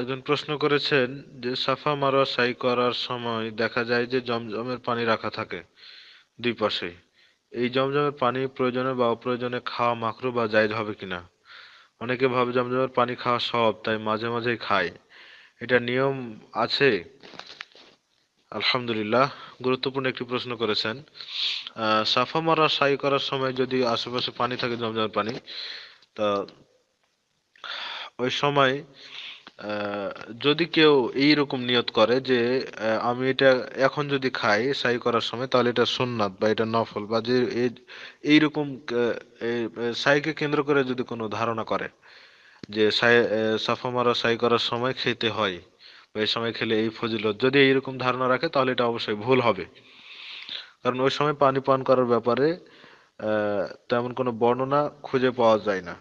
একজন প্রশ্ন করেছেন যে সাফা মারোয়া সাই করার সময় দেখা যায় যে জমজমের পানি রাখা থাকে দুই পাশে এই জমজমের পানি প্রয়োজনে বা অপ্রয়োজনে খাওয়া মাকরু বা জায়জ হবে কিনা অনেকে ভাবে জমজমের পানি খাওয়া সব তাই মাঝে মাঝেই খায় এটা নিয়ম আছে আলহামদুলিল্লাহ গুরুত্বপূর্ণ একটি প্রশ্ন করেছেন সাফা মারা সাই করার সময় যদি আশেপাশে পানি থাকে জমজমের পানি তা ওই সময় যদি কেউ এই রকম নিয়ত করে যে আমি এটা এখন যদি খাই সাই করার সময় তাহলে এটা সুন্নাত বা এটা নফল বা যে এই রকম সাইকে কেন্দ্র করে যদি কোনো ধারণা করে যে সাই সাফা মারা সাই করার সময় খেতে হয় বা এই সময় খেলে এই ফজিলত যদি এইরকম ধারণা রাখে তাহলে এটা অবশ্যই ভুল হবে কারণ ওই সময় পানি পান করার ব্যাপারে তেমন কোনো বর্ণনা খুঁজে পাওয়া যায় না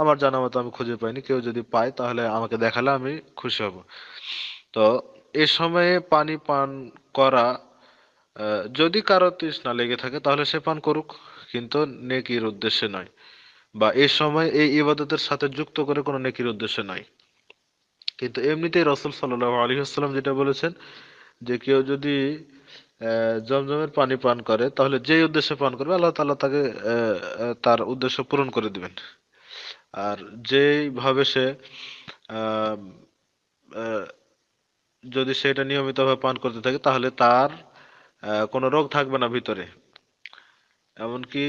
আমার জানা মতো আমি খুঁজে পাইনি কেউ যদি পায় তাহলে আমাকে দেখালে আমি খুশি হব তো এ সময়ে পানি পান করা যদি কারো তৃষ্ণা লেগে থাকে তাহলে সে পান করুক কিন্তু নেকির উদ্দেশ্যে নয় বা এ সময় এই ইবাদতের সাথে যুক্ত করে কোনো নেকির উদ্দেশ্যে নয় কিন্তু এমনিতেই রসুল সাল্লাহ আলী আসসালাম যেটা বলেছেন যে কেউ যদি জমজমের পানি পান করে তাহলে যেই উদ্দেশ্যে পান করবে আল্লাহ তাল্লাহ তাকে তার উদ্দেশ্য পূরণ করে দিবেন আর যেইভাবে সে যদি সেটা নিয়মিতভাবে পান করতে থাকে তাহলে তার কোনো রোগ থাকবে না ভিতরে এমনকি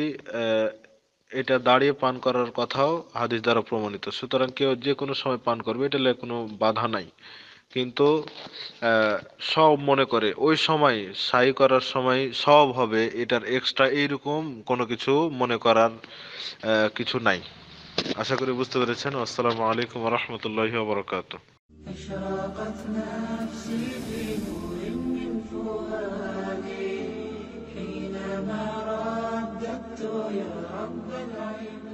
এটা দাঁড়িয়ে পান করার কথাও হাদিস দ্বারা প্রমাণিত সুতরাং কেউ যে কোনো সময় পান করবে এটা কোনো বাধা নাই কিন্তু সব মনে করে ওই সময় সাই করার সময় সব হবে এটার এক্সট্রা এইরকম কোনো কিছু মনে করার কিছু নাই আশা করি বুঝতে পেরেছেন আসসালামু আলাইকুম রহমতুল্লাহ বরকাত أشرقت نفسي بنور من فؤادي حينما رددت يا رب العباد